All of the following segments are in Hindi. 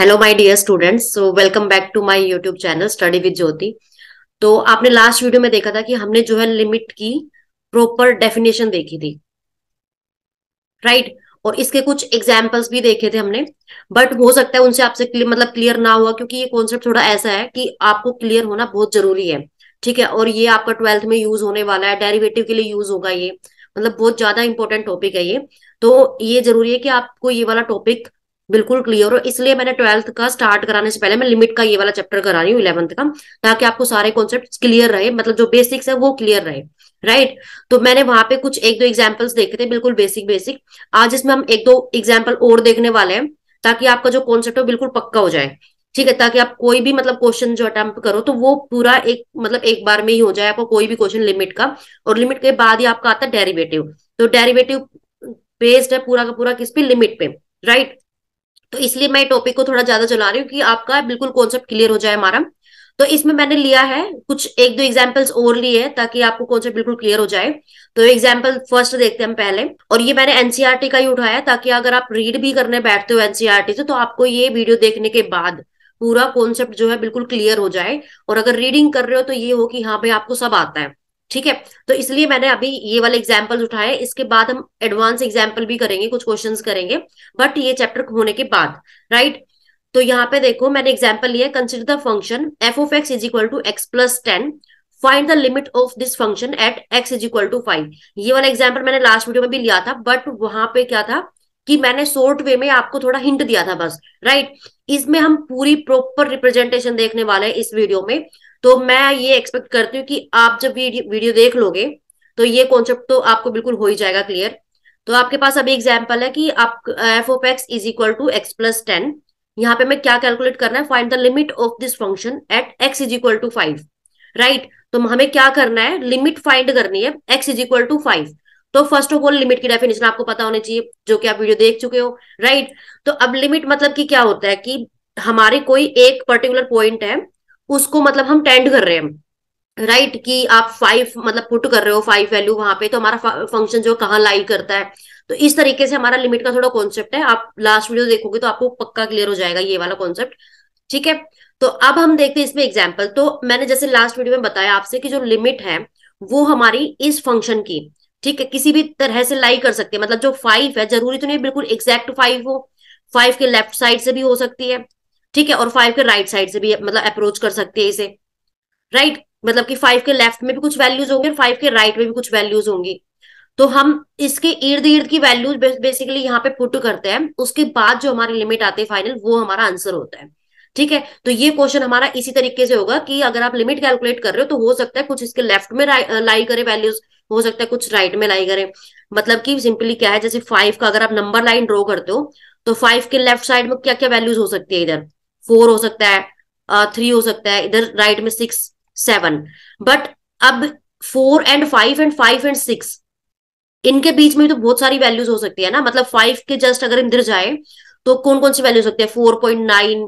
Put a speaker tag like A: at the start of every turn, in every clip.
A: Hello my dear students so welcome back to my YouTube channel study with Jyoti तो आपने लास्ट वीडियो में देखा था कि हमने जो है लिमिट की प्रॉपर डेफिनेशन देखी थी राइट right? और इसके कुछ एग्जाम्पल्स भी देखे थे हमने बट हो सकता है उनसे आपसे मतलब क्लियर ना हुआ क्योंकि ये कॉन्सेप्ट थोड़ा ऐसा है कि आपको क्लियर होना बहुत जरूरी है ठीक है और ये आपका ट्वेल्थ में यूज होने वाला है डेरिवेटिव के लिए यूज होगा ये मतलब बहुत ज्यादा इंपॉर्टेंट टॉपिक है ये तो ये जरूरी है कि आपको ये वाला टॉपिक बिल्कुल क्लियर हो इसलिए मैंने ट्वेल्थ का स्टार्ट कराने से पहले मैं लिमिट का ये वाला चैप्टर करा रही हूँ इलेवंथ का ताकि आपको सारे कॉन्सेप्ट क्लियर रहे मतलब जो बेसिक्स है वो क्लियर रहे राइट right? तो मैंने वहां पे कुछ एक दो एग्जाम्पल्स देखे थे बिल्कुल बेसिक बेसिक आज इसमें हम एक दो एग्जाम्पल और देखने वाले हैं ताकि आपका जो कॉन्सेप्ट है बिल्कुल पक्का हो जाए ठीक है ताकि आप कोई भी मतलब क्वेश्चन जो अटेम्प्ट करो तो वो पूरा एक मतलब एक बार में ही हो जाए आपको कोई भी क्वेश्चन लिमिट का और लिमिट के बाद ही आपका आता है डेरिवेटिव तो डेरिवेटिव बेस्ड है पूरा का पूरा किस पे लिमिट पे राइट तो इसलिए मैं टॉपिक को थोड़ा ज्यादा चला रही हूँ कि आपका बिल्कुल कॉन्सेप्ट क्लियर हो जाए हमारा तो इसमें मैंने लिया है कुछ एक दो एग्जाम्पल्स और लिए है ताकि आपको कॉन्सेप्ट बिल्कुल क्लियर हो जाए तो एग्जाम्पल फर्स्ट देखते हैं हम पहले और ये मैंने एनसीआरटी e का ही उठाया ताकि अगर आप रीड भी करने बैठते हो एनसीआरटी e से तो आपको ये वीडियो देखने के बाद पूरा कॉन्सेप्ट जो है बिल्कुल क्लियर हो जाए और अगर रीडिंग कर रहे हो तो ये हो कि हाँ भाई आपको सब आता है ठीक है तो इसलिए मैंने अभी ये वाले एग्जाम्पल उठाए इसके बाद हम एडवांस एग्जाम्पल भी करेंगे कुछ क्वेश्चन करेंगे बट ये चैप्टर होने के बाद राइट तो यहाँ पे देखो मैंने एग्जाम्पल लिया consider the function f of x is equal to x plus ten find the limit of this function at x is equal to five ये वाला एग्जाम्पल मैंने लास्ट वीडियो में भी लिया था बट वहां पे क्या था कि मैंने शॉर्ट वे में आपको थोड़ा हिंट दिया था बस राइट इसमें हम पूरी प्रॉपर रिप्रेजेंटेशन देखने वाले हैं इस वीडियो में तो मैं ये एक्सपेक्ट करती हूँ कि आप जब वीडियो देख लोगे तो ये कॉन्सेप्ट तो आपको बिल्कुल हो ही जाएगा क्लियर तो आपके पास अभी एग्जाम्पल है कि आप f of x is equal to x plus ten यहाँ पे मैं क्या कैलकुलेट करना है find the limit of this function at x is equal to five right तो हमें क्या करना है लिमिट फाइंड करनी है x is equal to five तो फर्स्ट ऑफ ऑल लिमिट की डेफिनेशन आपको पता होनी चाहिए जो कि आप वीडियो देख चुके हो राइट तो अब लिमिट मतलब कि क्या होता है कि हमारे कोई एक पर्टिकुलर पॉइंट है उसको मतलब हम टेंड कर रहे हैं राइट right? कि आप फाइव मतलब पुट कर रहे हो फाइव वैल्यू वहां पे तो हमारा फंक्शन जो कहाँ लाई करता है तो इस तरीके से हमारा लिमिट का थोड़ा कॉन्सेप्ट है आप लास्ट वीडियो देखोगे तो आपको पक्का क्लियर हो जाएगा ये वाला कॉन्सेप्ट ठीक है तो अब हम देखते हैं इसमें एग्जाम्पल तो मैंने जैसे लास्ट वीडियो में बताया आपसे कि जो लिमिट है वो हमारी इस फंक्शन की ठीक है किसी भी तरह से लाई कर सकते हैं मतलब जो फाइव है जरूरी तो नहीं बिल्कुल एग्जैक्ट फाइव हो फाइव के लेफ्ट साइड से भी हो सकती है ठीक है और फाइव के राइट साइड से भी मतलब अप्रोच कर सकते हैं इसे राइट right? मतलब कि फाइव के लेफ्ट में भी कुछ वैल्यूज होंगे फाइव के राइट में भी कुछ वैल्यूज होंगी तो हम इसके इर्द गिर्द की वैल्यूज बेसिकली यहाँ पे पुट करते हैं उसके बाद जो हमारी लिमिट आती है फाइनल वो हमारा आंसर होता है ठीक है तो ये क्वेश्चन हमारा इसी तरीके से होगा कि अगर आप लिमिट कैलकुलेट कर रहे हो तो हो सकता है कुछ इसके लेफ्ट में लाई करे वैल्यूज हो सकता है कुछ राइट में लाई करे मतलब कि सिंपली क्या है जैसे फाइव का अगर आप नंबर लाइन ड्रॉ करते हो तो फाइव के लेफ्ट साइड में क्या क्या वैल्यूज हो सकती है इधर फोर हो सकता है थ्री uh, हो सकता है इधर राइट में सिक्स सेवन बट अब four and five and five and six इनके बीच में तो बहुत सारी वैल्यूज हो सकती है ना मतलब फाइव के जस्ट अगर इधर जाए तो कौन कौन सी वैल्यू हो सकती है four point nine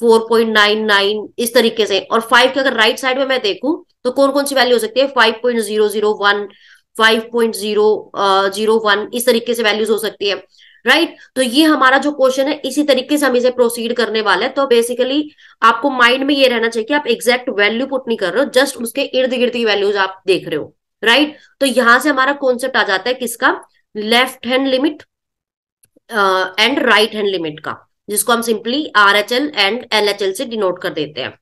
A: four point nine nine इस तरीके से और फाइव के अगर राइट साइड में मैं देखूं तो कौन कौन सी वैल्यू हो सकती है five point zero zero one five point zero zero one इस तरीके से वैल्यूज हो सकती है राइट right? तो ये हमारा जो क्वेश्चन है इसी तरीके से हम इसे प्रोसीड करने वाले हैं तो बेसिकली आपको माइंड में ये रहना चाहिए कि आप एग्जैक्ट वैल्यू पुट नहीं कर रहे हो जस्ट उसके इर्द गिर्द की वैल्यूज आप देख रहे हो राइट right? तो यहां से हमारा कॉन्सेप्ट आ जाता है किसका left hand limit and right hand limit का जिसको हम simply R H L and L H L से डिनोट कर देते हैं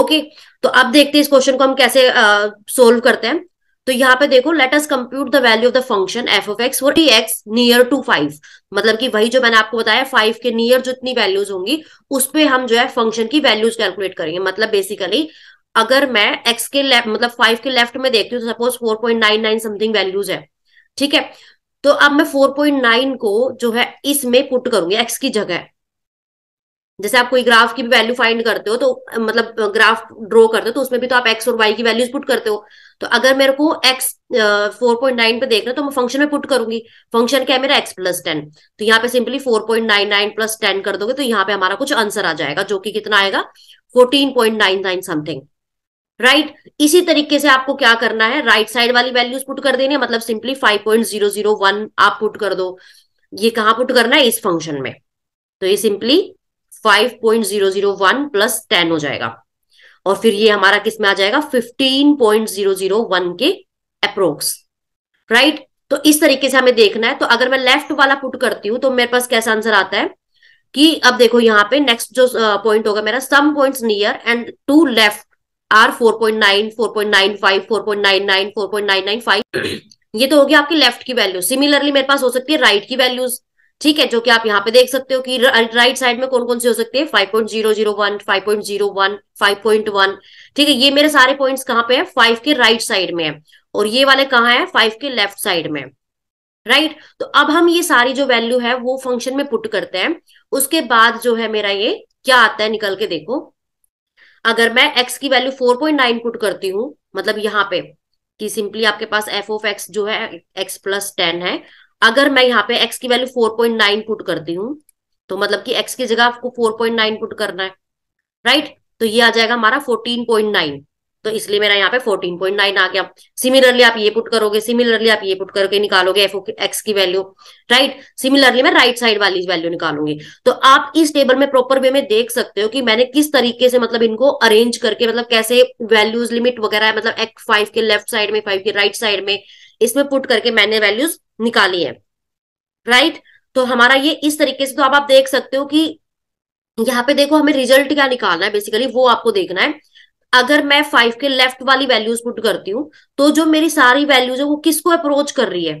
A: ओके okay, तो अब देखते हैं इस क्वेश्चन को हम कैसे सोल्व uh, करते हैं तो यहाँ पे देखो let us compute the value of the function f of x we x near to five मतलब कि वही जो मैंने आपको बताया फाइव के नियर जितनी वैल्यूज होंगी उस पर हम जो है फंक्शन की वैल्यूज कैलकुलेट करेंगे मतलब बेसिकली अगर मैं एक्स के लेफ्ट मतलब फाइव के लेफ्ट में देखती हूँ तो suppose four point nine nine something values है ठीक है तो अब मैं फोर पॉइंट नाइन को जो है इसमें पुट करूंगी एक्स की जगह जैसे आप कोई ग्राफ की भी वैल्यू फाइंड करते हो तो मतलब ग्राफ ड्रॉ करते हो तो उसमें भी तो आप एक्स और वाई की वैल्यूज पुट करते हो तो अगर मेरे को एक्स फोर पॉइंट नाइन पे देखना तो मैं फंक्शन में पुट करूंगी फंक्शन क्या है मेरा एक्स प्लस टेन तो यहाँ पे simply four point nine nine plus ten कर दोगे तो यहाँ पे हमारा कुछ आंसर आ जाएगा जो कि कितना आएगा fourteen point nine nine something right इसी तरीके से आपको क्या करना है राइट right साइड वाली वैल्यूज पुट कर देनी है मतलब simply five point zero zero one आप पुट कर दो ये कहाँ पुट करना है इस फंक्शन में तो ये simply five point zero zero plus 10 हो जाएगा और फिर ये हमारा किस में आ जाएगा 15.001 के अप्रोक्स राइट तो इस तरीके से हमें देखना है तो अगर मैं लेफ्ट वाला पुट करती हूं तो मेरे पास कैसा आंसर आता है कि अब देखो यहाँ पे नेक्स्ट जो पॉइंट होगा मेरा some point near and to left or four point nine four point nine five four point nine nine four point nine nine five ये तो होगी आपकी लेफ्ट की वैल्यू सिमिलरली मेरे पास हो सकती है राइट की वैल्यूज ठीक है जो कि आप यहाँ पे देख सकते हो कि राइट साइड में कौन कौन से हो सकती है 5.001 5.01 5.1 ठीक है ये मेरे सारे पॉइंट्स कहाँ पे है फाइव के राइट साइड में है और ये वाले कहाँ है फाइव के लेफ्ट साइड में राइट right? तो अब हम ये सारी जो वैल्यू है वो फंक्शन में पुट करते हैं उसके बाद जो है मेरा ये क्या आता है निकल के देखो अगर मैं एक्स की वैल्यू फोर पुट करती हूँ मतलब यहाँ पे कि सिंपली आपके पास एफ ऑफ एक्स जो है एक्स प्लस टेन है अगर मैं यहाँ पे एक्स की value four point nine put करती हूँ तो मतलब कि एक्स की जगह आपको फोर पॉइंट नाइन पुट करना है राइट तो ये आ जाएगा हमारा फोर्टीन पॉइंट नाइन तो इसलिए मेरा यहाँ पे 14.9 पॉइंट नाइन आ गया सिमिलरली आप ये पुट करोगे सिमिलरली आप ये पुट करके निकालोगे एफ एक्स की वैल्यू राइट सिमिलरली मैं राइट साइड वाली वैल्यू निकालूंगी तो आप इस टेबल में प्रॉपर वे में देख सकते हो कि मैंने किस तरीके से मतलब इनको अरेंज करके मतलब कैसे वैल्यूज लिमिट वगैरह मतलब एक्स फाइव के लेफ्ट साइड में फाइव के राइट साइड में इसमें पुट करके मैंने वैल्यूज निकाली है राइट right? तो हमारा ये इस तरीके से तो आप आप देख सकते हो कि यहाँ पे देखो हमें रिजल्ट क्या निकालना है बेसिकली वो आपको देखना है अगर मैं फाइव के लेफ्ट वाली वैल्यूज पुट करती हूँ तो जो मेरी सारी वैल्यूज है वो किसको अप्रोच कर रही है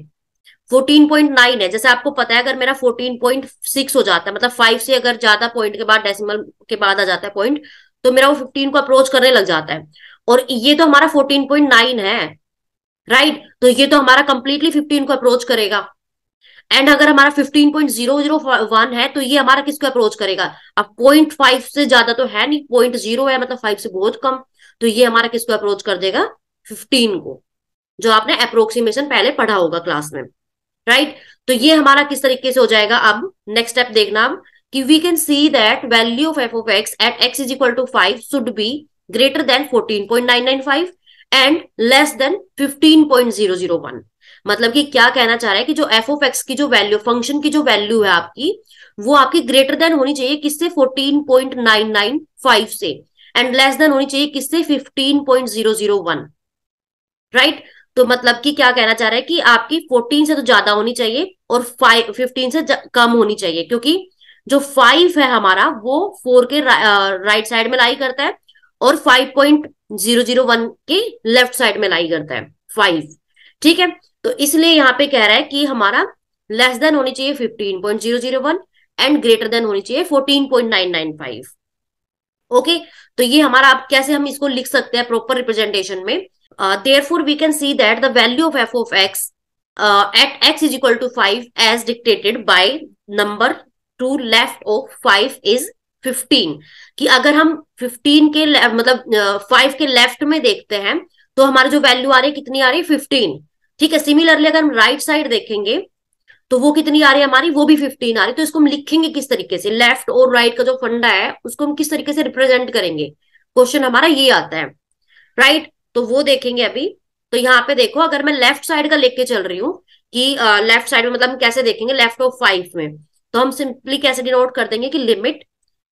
A: 14.9 है जैसे आपको पता है अगर मेरा 14.6 हो जाता है मतलब फाइव से अगर ज्यादा पॉइंट के बाद डेसिमल के बाद आ जाता है पॉइंट तो मेरा वो 15 को अप्रोच करने लग जाता है और ये तो हमारा 14.9 है राइट right? तो ये तो हमारा कंप्लीटली फिफ्टीन को अप्रोच करेगा एंड अगर हमारा fifteen point zero zero one है तो ये हमारा किसको अप्रोच करेगा अब पॉइंट फाइव से ज्यादा तो है नहीं पॉइंट जीरो है मतलब फाइव से बहुत कम तो ये हमारा किसको अप्रोच कर देगा फिफ्टीन को जो आपने अप्रोक्सीमेशन पहले पढ़ा होगा क्लास में राइट right? तो ये हमारा किस तरीके से हो जाएगा अब नेक्स्ट स्टेप देखना अब कि we can see that value of f of x at x is equal to five should be greater than fourteen point nine nine five and less than one मतलब कि क्या कहना चाह रहा है कि जो एफ ऑफ एक्स की जो वैल्यू फंक्शन की जो वैल्यू है आपकी वो आपकी ग्रेटर देन होनी चाहिए किससे fourteen point nine nine five से एंड लेस देन होनी चाहिए किससे fifteen point zero zero one right तो मतलब कि क्या कहना चाह रहा है कि आपकी फोर्टीन से तो ज्यादा होनी चाहिए और फाइव फिफ्टीन से कम होनी चाहिए क्योंकि जो फाइव है हमारा वो फोर के रा, राइट साइड में लाई करता है और 5.001 के लेफ्ट साइड में लाई करता है फाइव ठीक है तो इसलिए यहाँ पे कह रहा है कि हमारा लेस देन होनी चाहिए 15.001 एंड ग्रेटर देन होनी चाहिए 14.995 ओके तो ये हमारा आप कैसे हम इसको लिख सकते हैं प्रॉपर रिप्रेजेंटेशन में therefore we can see that the value of f of x at x is equal to five as dictated by number to left of five is fifteen कि अगर हम फिफ्टीन के मतलब फाइव के लेफ्ट में देखते हैं तो हमारी जो वैल्यू आ रही है कितनी आ रही है फिफ्टीन ठीक है सिमिलरली अगर हम राइट साइड देखेंगे तो वो कितनी आ रही है हमारी वो भी फिफ्टीन आ रही है तो इसको हम लिखेंगे किस तरीके से लेफ्ट और राइट का जो फंडा है उसको हम किस तरीके से रिप्रेजेंट करेंगे क्वेश्चन हमारा ये आता है राइट तो वो देखेंगे अभी तो यहाँ पे देखो अगर मैं लेफ्ट साइड का लेके चल रही हूँ कि लेफ्ट साइड में मतलब हम कैसे देखेंगे लेफ्ट ऑफ फाइव में तो हम सिंपली कैसे डिनोट कर देंगे कि limit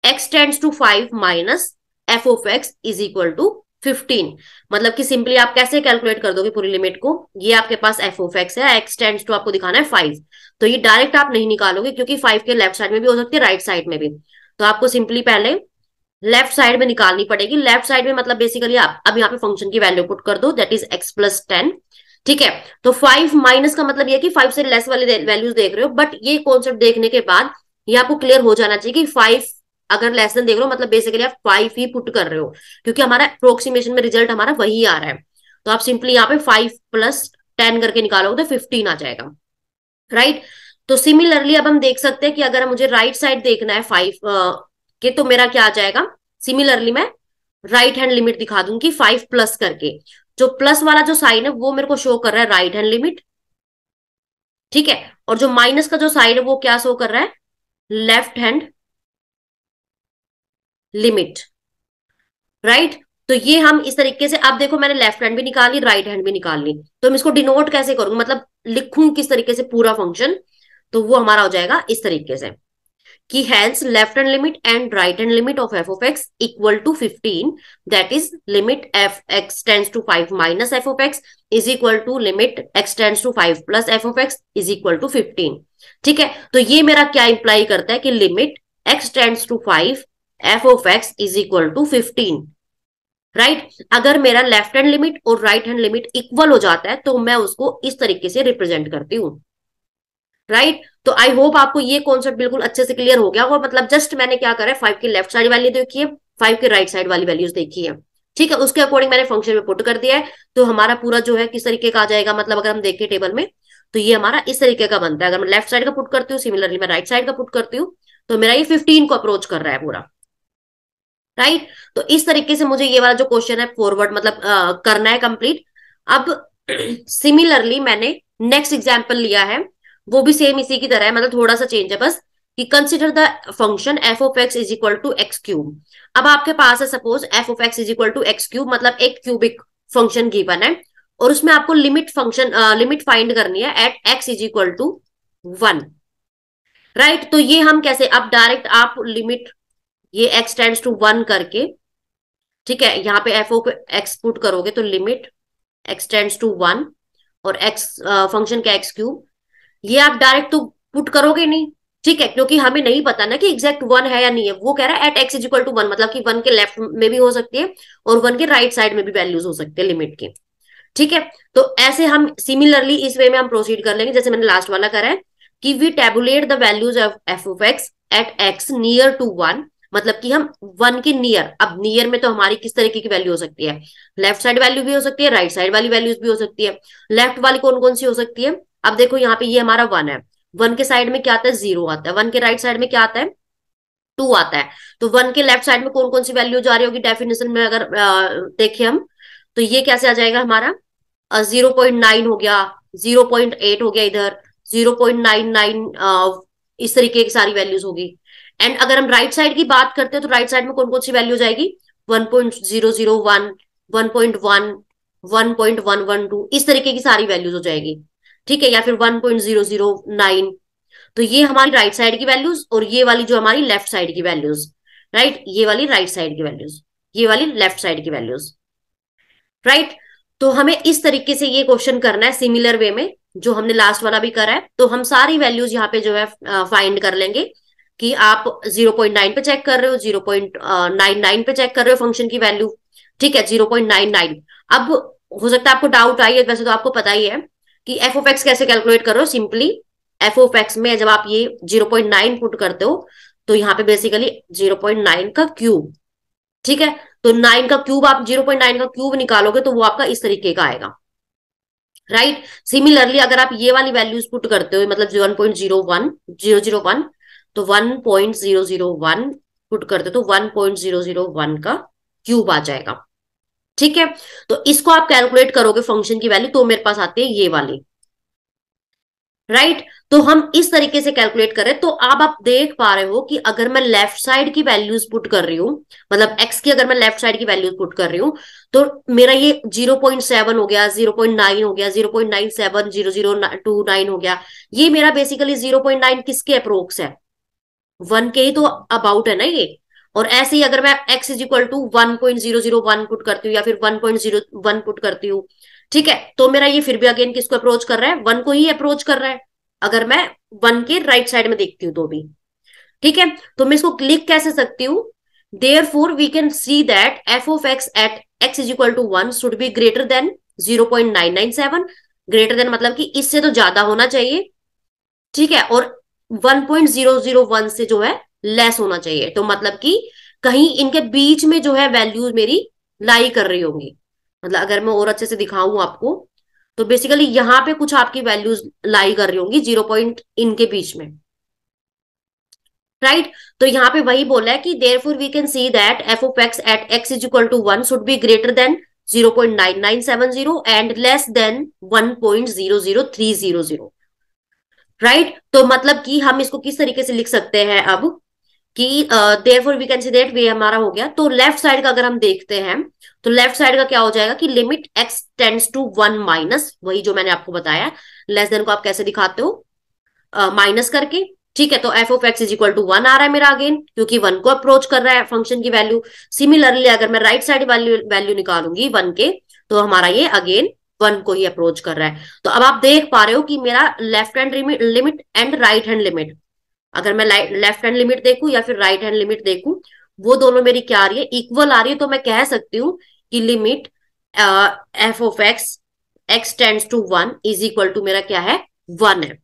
A: x tends to five minus f of x is equal to fifteen मतलब कि सिंपली आप कैसे कैलकुलेट कर दोगे पूरी लिमिट को ये आपके पास एफ ऑफ एक्स है एक्स टेंड्स टू आपको दिखाना है फाइव तो ये डायरेक्ट आप नहीं निकालोगे क्योंकि फाइव के लेफ्ट साइड में भी हो सकती है राइट साइड में भी तो आपको सिंपली पहले लेफ्ट साइड में निकालनी पड़ेगी लेफ्ट साइड में मतलब बेसिकली आप अब यहाँ पे फंक्शन की वैल्यू पुट कर दो that is x plus ten ठीक है तो फाइव माइनस का मतलब ये कि फाइव से लेस वाले वैल्यूज देख रहे हो बट ये कॉन्सेप्ट देखने के बाद ये आपको क्लियर हो जाना चाहिए कि फाइव अगर लेस देन देख रहे हो मतलब बेसिकली आप फाइव ही पुट कर रहे हो क्योंकि हमारा अप्रोक्सीमेशन में रिजल्ट हमारा वही आ रहा है तो आप सिंपली यहाँ पे फाइव प्लस टेन करके निकालोगे तो फिफ्टीन आ जाएगा राइट right? तो सिमिलरली अब हम देख सकते हैं कि अगर मुझे राइट right साइड देखना है फाइव के तो मेरा क्या आ जाएगा सिमिलरली मैं राइट हैंड लिमिट दिखा दूंगी फाइव प्लस करके जो प्लस वाला जो साइन है वो मेरे को शो कर रहा है राइट हैंड लिमिट ठीक है और जो माइनस का जो साइन है वो क्या शो कर रहा है लेफ्ट हैंड लिमिट राइट तो ये हम इस तरीके से अब देखो मैंने लेफ्ट हैंड भी निकाल ली राइट हैंड भी निकाल ली तो मैं इसको डिनोट कैसे करूं मतलब लिखूं किस तरीके से पूरा फंक्शन तो वो हमारा हो जाएगा इस तरीके से कि hence left hand limit and right hand limit of f of x equal to fifteen that is limit f x tends to five minus f of x is equal to limit x tends to five plus f of x is equal to fifteen ठीक है तो ये मेरा क्या इंप्लाई करता है कि limit x tends to five f of x is equal to fifteen right अगर मेरा लेफ्ट हैंड लिमिट और राइट हैंड लिमिट इक्वल हो जाता है तो मैं उसको इस तरीके से रिप्रेजेंट करती हूँ राइट right? तो आई होप आपको ये कॉन्सेप्ट बिल्कुल अच्छे से क्लियर हो गया और मतलब जस्ट मैंने क्या करा है फाइव की लेफ्ट साइड वैल्यू देखी है फाइव की राइट साइड वाली वैल्यूज देखी है ठीक है उसके अकॉर्डिंग मैंने फंक्शन में पुट कर दिया है तो हमारा पूरा जो है किस तरीके का आ जाएगा मतलब अगर हम देखें टेबल में तो ये हमारा इस तरीके का बनता है अगर मैं लेफ्ट साइड का पुट करती हूँ सिमिलरली मैं राइट साइड का पुट करती हूँ तो मेरा ये फिफ्टीन को अप्रोच कर रहा है पूरा राइट तो इस तरीके से मुझे ये वाला जो क्वेश्चन है फॉरवर्ड मतलब आ, करना है कंप्लीट अब सिमिलरली मैंने नेक्स्ट एग्जाम्पल लिया है वो भी सेम इसी की तरह है मतलब थोड़ा सा चेंज है बस कि consider the function f of x is equal to x cube अब आपके पास है suppose f of x is equal to x cube मतलब एक क्यूबिक फंक्शन गिवन है और उसमें आपको लिमिट फंक्शन लिमिट फाइंड करनी है at x is equal to one right तो ये हम कैसे अब डायरेक्ट आप लिमिट ये एक्स टेंड्स टू वन करके ठीक है यहाँ पे एफ ओ को एक्स पुट करोगे तो limit x tends to one और एक्स फंक्शन का एक्स क्यूब ये आप डायरेक्ट तो पुट करोगे नहीं ठीक है क्योंकि हमें नहीं पता ना कि एग्जैक्ट वन है या नहीं है वो कह रहा है at x equal to one मतलब कि वन के लेफ्ट में भी हो सकती है और वन के राइट साइड में भी वैल्यूज हो सकते हैं लिमिट के ठीक है तो ऐसे हम सिमिलरली इस वे में हम प्रोसीड कर लेंगे जैसे मैंने लास्ट वाला करा है कि we tabulate the values of f of x at x near to one मतलब कि हम वन के नियर अब नियर में तो हमारी किस तरीके की वैल्यू हो सकती है लेफ्ट साइड वैल्यू भी हो सकती है राइट साइड वाली वैल्यूज भी हो सकती है लेफ्ट वाली कौन कौन सी हो सकती है अब देखो यहाँ पे ये हमारा वन है वन के साइड में क्या आता है जीरो आता है वन के राइट साइड में क्या आता है टू आता है तो वन के लेफ्ट साइड में कौन कौन सी वैल्यू जा रही होगी डेफिनेशन में अगर देखे हम तो ये कैसे आ जाएगा हमारा जीरो पॉइंट नाइन हो गया जीरो पॉइंट एट हो गया इधर जीरो पॉइंट नाइन नाइन इस तरीके की सारी वैल्यूज होगी एंड अगर हम राइट right साइड की बात करते हैं तो राइट right साइड में कौन कौन सी वैल्यू जाएगी 1.001 1.1 1.112 इस तरीके की सारी वैल्यूज हो जाएगी ठीक है या फिर 1.009 तो ये हमारी राइट right साइड की वैल्यूज और ये वाली जो हमारी लेफ्ट साइड की वैल्यूज राइट ये वाली राइट साइड की वैल्यूज ये वाली लेफ्ट साइड की वैल्यूज राइट तो हमें इस तरीके से ये क्वेश्चन करना है सिमिलर वे में जो हमने लास्ट वाला भी करा है तो हम सारी वैल्यूज यहाँ पे जो है फाइंड कर लेंगे कि आप 0.9 पे चेक कर रहे हो 0.99 पे चेक कर रहे हो फंक्शन की वैल्यू ठीक है 0.99 अब हो सकता है आपको डाउट आई है वैसे तो आपको पता ही है कि एफ ओफेक्स एक्स कैसे कैलकुलेट करो सिंपली एफ ओफ एक्स में जब आप ये 0.9 पुट करते हो तो यहाँ पे बेसिकली 0.9 का क्यूब ठीक है तो 9 का क्यूब आप 0.9 का क्यूब निकालोगे तो वो आपका इस तरीके का आएगा राइट right? सिमिलरली अगर आप ये वाली वैल्यूज पुट करते हो मतलब जीरो 001 तो one point zero zero one put करते तो one point zero zero one का क्यूब आ जाएगा ठीक है तो इसको आप कैलकुलेट करोगे फंक्शन की वैल्यू तो मेरे पास आती है ये वाली राइट right? तो हम इस तरीके से कैलकुलेट कर हैं तो आप आप देख पा रहे हो कि अगर मैं लेफ्ट साइड की वैल्यूज पुट कर रही हूं मतलब एक्स की अगर मैं लेफ्ट साइड की वैल्यूज पुट कर रही हूं तो मेरा ये जीरो पॉइंट सेवन हो गया जीरो पॉइंट नाइन हो गया zero point nine seven zero zero two nine हो गया ये मेरा बेसिकली जीरो पॉइंट नाइन किसके अप्रोक्स है वन के ही तो अबाउट है ना ये और ऐसे ही अगर मैं x is equal to one point zero zero one put करती हूँ या फिर one point zero one put करती हूँ ठीक है तो मेरा ये फिर भी अगेन किसको अप्रोच कर रहा है वन को ही अप्रोच कर रहा है अगर मैं वन के राइट साइड में देखती हूँ तो भी ठीक है तो मैं इसको क्लिक कैसे सकती हूँ therefore we can see that f of x at x is equal to one should be greater than zero point nine nine seven greater than मतलब कि इससे तो ज्यादा होना चाहिए ठीक है और 1.001 से जो है लेस होना चाहिए तो मतलब कि कहीं इनके बीच में जो है वैल्यूज मेरी लाई कर रही होंगी मतलब अगर मैं और अच्छे से दिखाऊं आपको तो बेसिकली यहां पे कुछ आपकी वैल्यूज लाई कर रही होंगी जीरो पॉइंट इनके बीच में राइट right? तो यहां पे वही बोला है कि therefore we can see that f of x at x is equal to one should be greater than zero zero point point nine nine seven and less than one zero zero three zero zero right right? तो मतलब कि हम इसको किस तरीके से लिख सकते हैं अब कि therefore we can see that way हमारा हो गया तो लेफ्ट साइड का अगर हम देखते हैं तो लेफ्ट साइड का क्या हो जाएगा कि limit x tends to one minus वही जो मैंने आपको बताया लेस देन को आप कैसे दिखाते हो माइनस uh, करके ठीक है तो f of x is equal to one आ रहा है मेरा अगेन क्योंकि वन को अप्रोच कर रहा है फंक्शन की वैल्यू सिमिलरली अगर मैं राइट साइड वैल्यू वैल्यू निकालूंगी वन के तो हमारा ये अगेन वन को ही अप्रोच कर रहा है तो अब आप देख पा रहे हो कि मेरा left hand limit and right hand limit अगर मैं लेफ्ट हैंड लिमिट देखू या फिर राइट हैंड लिमिट देखू वो दोनों मेरी क्या आ रही है इक्वल आ रही है तो मैं कह सकती हूँ कि limit f of x x tends to one is equal to मेरा क्या है वन है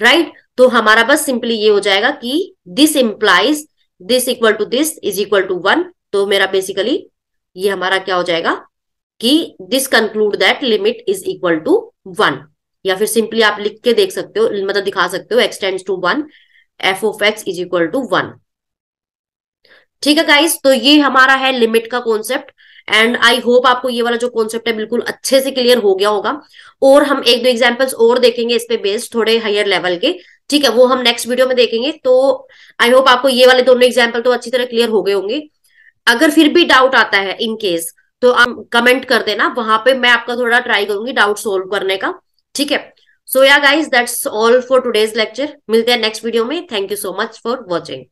A: राइट right? तो हमारा बस सिंपली ये हो जाएगा कि this implies this equal to this is equal to one तो मेरा बेसिकली ये हमारा क्या हो जाएगा कि this conclude that limit is equal to one या फिर सिंपली आप लिख के देख सकते हो मतलब दिखा सकते हो x tends to one f of x is equal to one ठीक है गाइस तो ये हमारा है लिमिट का कॉन्सेप्ट एंड आई होप आपको ये वाला जो कॉन्सेप्ट है बिल्कुल अच्छे से क्लियर हो गया होगा और हम एक दो एग्जाम्पल्स और देखेंगे इस पे बेस्ड थोड़े हायर लेवल के ठीक है वो हम नेक्स्ट वीडियो में देखेंगे तो आई होप आपको ये वाले दोनों एग्जाम्पल तो अच्छी तरह क्लियर हो गए होंगे अगर फिर भी डाउट आता है इनकेस तो आप कमेंट कर देना वहां पे मैं आपका थोड़ा ट्राई करूंगी डाउट सोल्व करने का ठीक है so yeah guys that's all for today's lecture मिलते हैं नेक्स्ट वीडियो में thank you so much for watching